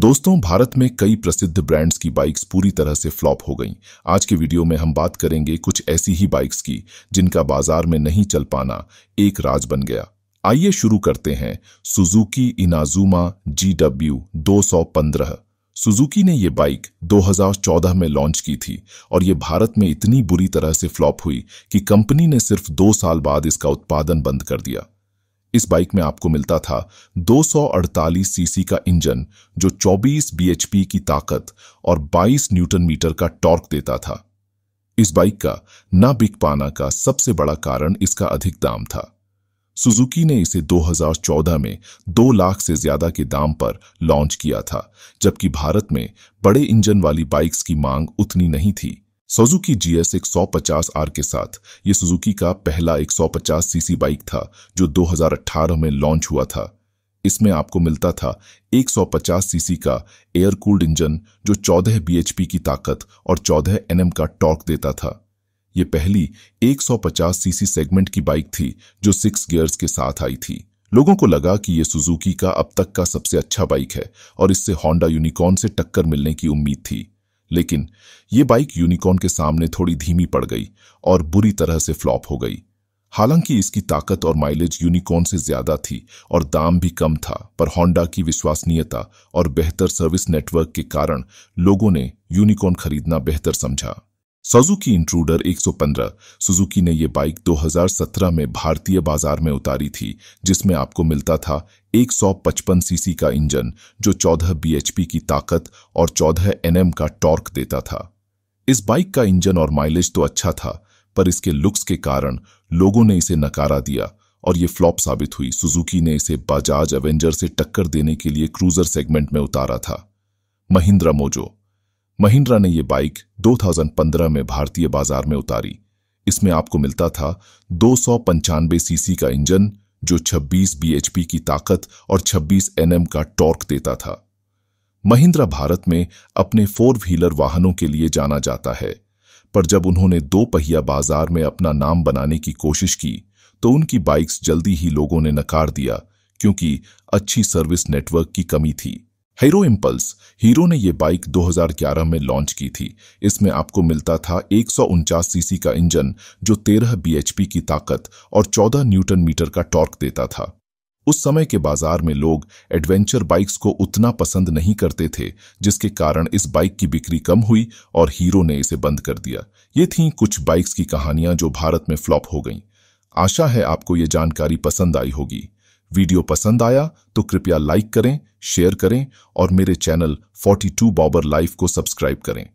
दोस्तों भारत में कई प्रसिद्ध ब्रांड्स की बाइक्स पूरी तरह से फ्लॉप हो गईं। आज के वीडियो में हम बात करेंगे कुछ ऐसी ही बाइक्स की जिनका बाजार में नहीं चल पाना एक राज बन गया आइए शुरू करते हैं सुजुकी इनाजुमा जी डब्ल्यू दो सुजुकी ने ये बाइक 2014 में लॉन्च की थी और ये भारत में इतनी बुरी तरह से फ्लॉप हुई कि कंपनी ने सिर्फ दो साल बाद इसका उत्पादन बंद कर दिया इस बाइक में आपको मिलता था 248 सीसी का इंजन जो 24 बीएचपी की ताकत और 22 न्यूटन मीटर का टॉर्क देता था इस बाइक का ना बिक पाना का सबसे बड़ा कारण इसका अधिक दाम था सुजुकी ने इसे 2014 में 2 लाख से ज्यादा के दाम पर लॉन्च किया था जबकि भारत में बड़े इंजन वाली बाइक्स की मांग उतनी नहीं थी सुजुकी जीएस 150 आर के साथ ये सुजुकी का पहला 150 सीसी बाइक था जो 2018 में लॉन्च हुआ था इसमें आपको मिलता था 150 सीसी का एयर कूल्ड इंजन जो 14 बीएचपी की ताकत और 14 एनएम का टॉर्क देता था ये पहली 150 सीसी सेगमेंट की बाइक थी जो सिक्स गियर्स के साथ आई थी लोगों को लगा कि ये सुजुकी का अब तक का सबसे अच्छा बाइक है और इससे होंडा यूनिकॉर्न से टक्कर मिलने की उम्मीद थी लेकिन ये बाइक यूनिकॉर्न के सामने थोड़ी धीमी पड़ गई और बुरी तरह से फ्लॉप हो गई हालांकि इसकी ताकत और माइलेज यूनिकॉर्न से ज्यादा थी और दाम भी कम था पर होंडा की विश्वसनीयता और बेहतर सर्विस नेटवर्क के कारण लोगों ने यूनिकॉर्न खरीदना बेहतर समझा सुजुकी इंट्रूडर 115 सुजुकी ने यह बाइक 2017 में भारतीय बाजार में उतारी थी जिसमें आपको मिलता था 155 सीसी का इंजन जो 14 बीएचपी की ताकत और 14 एनएम का टॉर्क देता था इस बाइक का इंजन और माइलेज तो अच्छा था पर इसके लुक्स के कारण लोगों ने इसे नकारा दिया और ये फ्लॉप साबित हुई सुजुकी ने इसे बजाज एवेंजर से टक्कर देने के लिए क्रूजर सेगमेंट में उतारा था महिंद्रा मोजो महिंद्रा ने यह बाइक 2015 में भारतीय बाजार में उतारी इसमें आपको मिलता था दो सीसी का इंजन जो 26 बीएचपी की ताकत और 26 एनएम का टॉर्क देता था महिंद्रा भारत में अपने फोर व्हीलर वाहनों के लिए जाना जाता है पर जब उन्होंने दो पहिया बाजार में अपना नाम बनाने की कोशिश की तो उनकी बाइक्स जल्दी ही लोगों ने नकार दिया क्योंकि अच्छी सर्विस नेटवर्क की कमी थी हीरो इम्पल्स हीरो ने यह बाइक 2011 में लॉन्च की थी इसमें आपको मिलता था एक सीसी का इंजन जो 13 बीएचपी की ताकत और 14 न्यूटन मीटर का टॉर्क देता था उस समय के बाजार में लोग एडवेंचर बाइक्स को उतना पसंद नहीं करते थे जिसके कारण इस बाइक की बिक्री कम हुई और हीरो ने इसे बंद कर दिया ये थी कुछ बाइक्स की कहानियां जो भारत में फ्लॉप हो गईं आशा है आपको ये जानकारी पसंद आई होगी वीडियो पसंद आया तो कृपया लाइक करें शेयर करें और मेरे चैनल 42 बॉबर लाइफ को सब्सक्राइब करें